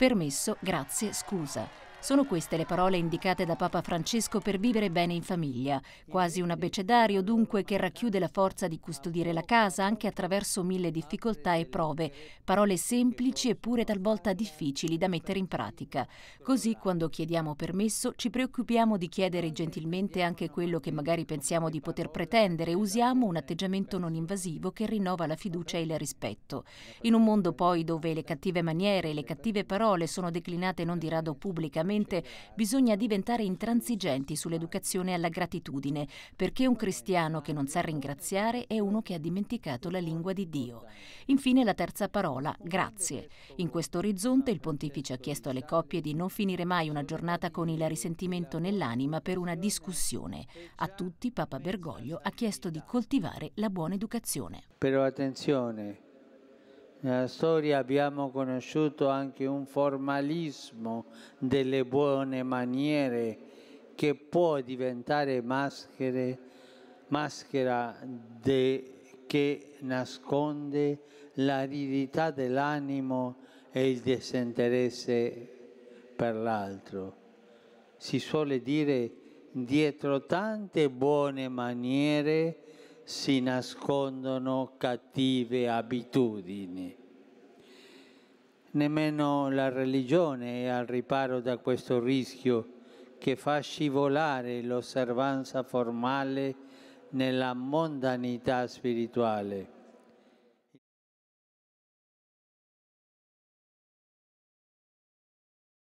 Permesso, grazie, scusa. Sono queste le parole indicate da Papa Francesco per vivere bene in famiglia, quasi un abbecedario dunque che racchiude la forza di custodire la casa anche attraverso mille difficoltà e prove, parole semplici eppure talvolta difficili da mettere in pratica. Così quando chiediamo permesso ci preoccupiamo di chiedere gentilmente anche quello che magari pensiamo di poter pretendere, usiamo un atteggiamento non invasivo che rinnova la fiducia e il rispetto. In un mondo poi dove le cattive maniere e le cattive parole sono declinate non di rado pubblicamente, sicuramente bisogna diventare intransigenti sull'educazione alla gratitudine, perché un cristiano che non sa ringraziare è uno che ha dimenticato la lingua di Dio. Infine la terza parola, grazie. In questo orizzonte il pontefice ha chiesto alle coppie di non finire mai una giornata con il risentimento nell'anima per una discussione. A tutti Papa Bergoglio ha chiesto di coltivare la buona educazione. Però attenzione, nella storia abbiamo conosciuto anche un formalismo delle buone maniere che può diventare maschere, maschera de, che nasconde l'aridità dell'animo e il disinteresse per l'altro. Si suole dire dietro tante buone maniere si nascondono cattive abitudini. Nemmeno la religione è al riparo da questo rischio che fa scivolare l'osservanza formale nella mondanità spirituale.